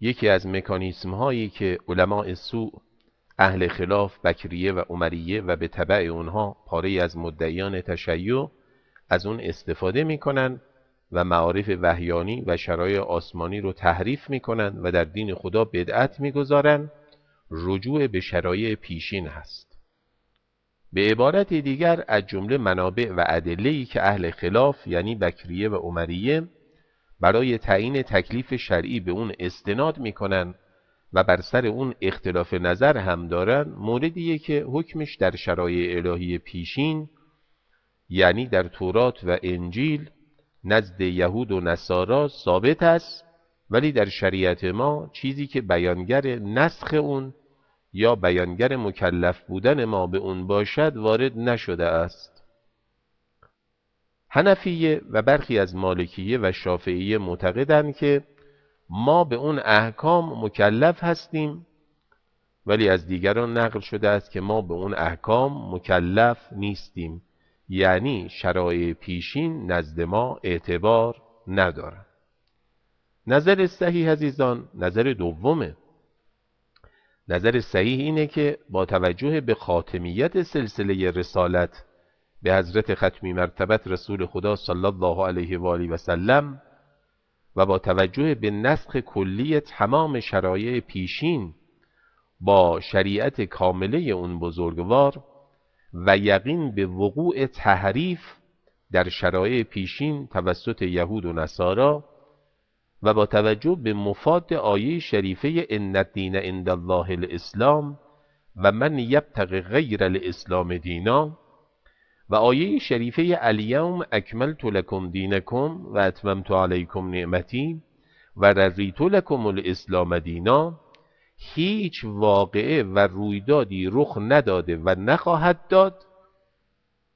یکی از مکانیسم هایی که علماء سوء اهل خلاف بکریه و عمریه و به طبع اونها پاره از مدعیان تشیع از اون استفاده میکنن و معارف وحیانی و شرایع آسمانی رو تحریف میکنن و در دین خدا بدعت میگذارن رجوع به شرایع پیشین هست به عبارت دیگر از جمله منابع و ادله‌ای که اهل خلاف یعنی بکریه و عمریه برای تعیین تکلیف شرعی به اون استناد میکنن و بر سر اون اختلاف نظر هم دارن موردیه که حکمش در شرایع الهی پیشین یعنی در تورات و انجیل نزد یهود و نصارا ثابت است ولی در شریعت ما چیزی که بیانگر نسخ اون یا بیانگر مکلف بودن ما به اون باشد وارد نشده است حنفیه و برخی از مالکیه و شافعیه معتقدند که ما به اون احکام مکلف هستیم ولی از دیگران نقل شده است که ما به اون احکام مکلف نیستیم یعنی شرایع پیشین نزد ما اعتبار ندارد نظر صحیح عزیزان نظر دومه نظر صحیح اینه که با توجه به خاتمیت سلسله رسالت به حضرت ختمی مرتبت رسول خدا صلی الله علیه و آله و سلم و با توجه به نسخ کلی تمام شرایع پیشین با شریعت کامله اون بزرگوار و یقین به وقوع تحریف در شرایع پیشین توسط یهود و نصارا و با توجه به مفاد آیه شریفه ان الدین عند الله الاسلام و من یبتغ غیر الاسلام دینا و آیه شریفه الیوم اکملت لکم دینکم و اتممت علیکم نعمتی و رضیت لکم الاسلام دینا هیچ واقعه و رویدادی رخ نداده و نخواهد داد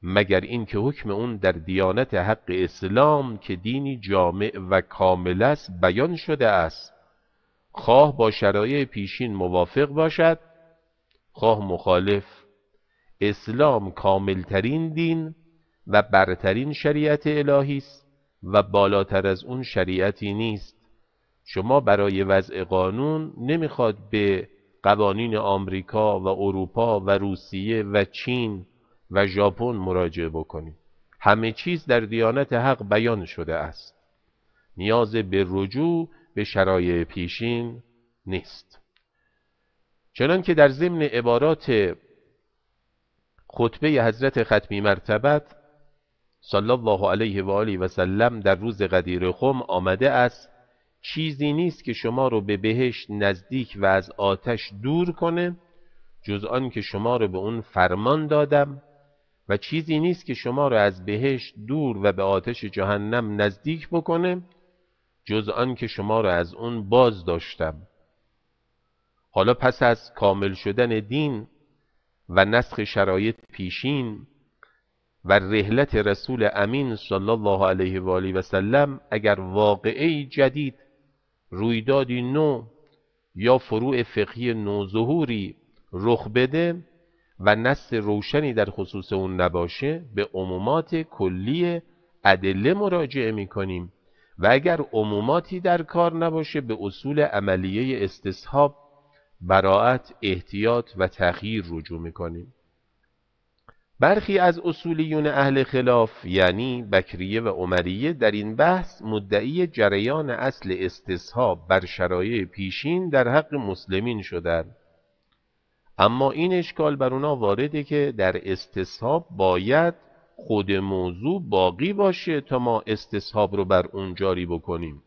مگر اینکه حکم اون در دیانت حق اسلام که دینی جامع و کامل است بیان شده است خواه با شرایع پیشین موافق باشد خواه مخالف اسلام کاملترین دین و برترین شریعت الهی است و بالاتر از اون شریعتی نیست شما برای وضع قانون نمیخواد به قوانین آمریکا و اروپا و روسیه و چین و ژاپن مراجعه بکنید همه چیز در دیانت حق بیان شده است نیاز به رجوع به شرایع پیشین نیست چنانکه در ضمن عبارات خطبه حضرت ختمی مرتبت صلی الله علیه و آله و سلم در روز قدیر خم آمده است چیزی نیست که شما رو به بهشت نزدیک و از آتش دور کنه جز آن که شما رو به اون فرمان دادم و چیزی نیست که شما را از بهشت دور و به آتش جهنم نزدیک بکنه جز آن که شما را از اون باز داشتم حالا پس از کامل شدن دین و نسخ شرایط پیشین و رهلت رسول امین صلی الله علیه و آله و سلم اگر واقعی جدید رویدادی نو یا فروع فقهی نوظهوری رخ بده و نص روشنی در خصوص اون نباشه به عمومات کلی ادله مراجعه میکنیم و اگر عموماتی در کار نباشه به اصول عملیه استصحاب براعت، احتیاط و تخییر رجوع میکنیم برخی از اصولیون اهل خلاف یعنی بکریه و عمریه در این بحث مدعی جریان اصل استصحاب بر شرایع پیشین در حق مسلمین شدند اما این اشکال بر اونا وارده که در استصحاب باید خود موضوع باقی باشه تا ما استصحاب رو بر اون جاری بکنیم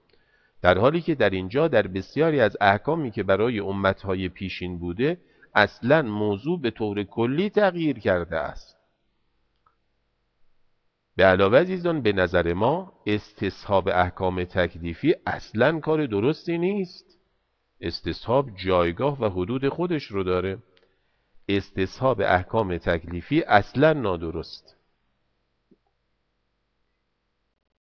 در حالی که در اینجا در بسیاری از احکامی که برای امتهای پیشین بوده اصلا موضوع به طور کلی تغییر کرده است به علاوه عزیزان به نظر ما استصحاب احکام تکلیفی اصلا کار درستی نیست استصحاب جایگاه و حدود خودش رو داره استصحاب احکام تکلیفی اصلا نادرست